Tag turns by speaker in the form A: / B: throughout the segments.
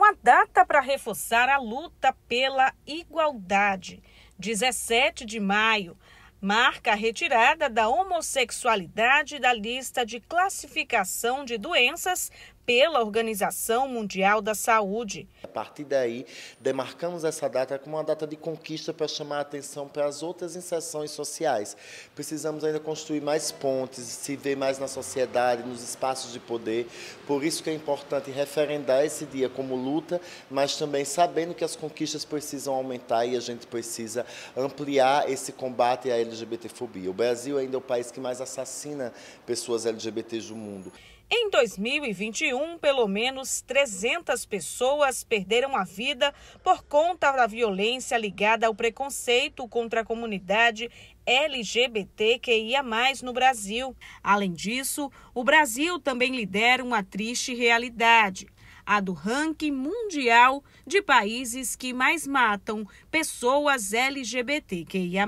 A: uma data para reforçar a luta pela igualdade. 17 de maio marca a retirada da homossexualidade da lista de classificação de doenças pela Organização Mundial da
B: Saúde. A partir daí, demarcamos essa data como uma data de conquista para chamar a atenção para as outras inserções sociais. Precisamos ainda construir mais pontes, se ver mais na sociedade, nos espaços de poder. Por isso que é importante referendar esse dia como luta, mas também sabendo que as conquistas precisam aumentar e a gente precisa ampliar esse combate à LGBTfobia. O Brasil ainda é o país que mais assassina pessoas LGBTs do mundo.
A: Em 2021, pelo menos 300 pessoas perderam a vida por conta da violência ligada ao preconceito contra a comunidade LGBTQIA, no Brasil. Além disso, o Brasil também lidera uma triste realidade. A do ranking mundial de países que mais matam pessoas LGBTQIA.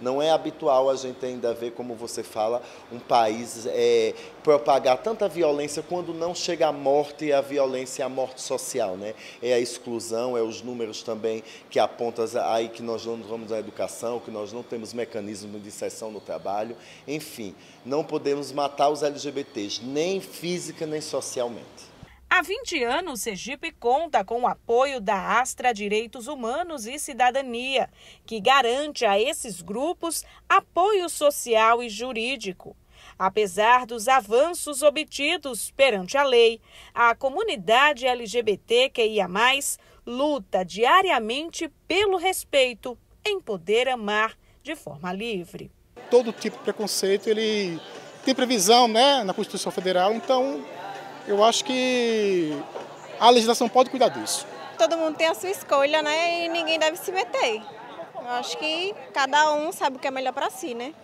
B: Não é habitual a gente ainda ver, como você fala, um país é, propagar tanta violência quando não chega à morte, e a violência é a morte social, né? É a exclusão, é os números também que apontam aí que nós não vamos à educação, que nós não temos mecanismo de inserção no trabalho. Enfim, não podemos matar os LGBTs, nem física nem socialmente.
A: Há 20 anos, Sergipe conta com o apoio da Astra Direitos Humanos e Cidadania, que garante a esses grupos apoio social e jurídico. Apesar dos avanços obtidos perante a lei, a comunidade LGBTQIA, luta diariamente pelo respeito em poder amar de forma livre. Todo tipo de preconceito ele tem
B: previsão né, na Constituição Federal, então eu acho que a legislação pode cuidar disso.
A: Todo mundo tem a sua escolha, né? E ninguém deve se meter. Eu acho que cada um sabe o que é melhor para si, né?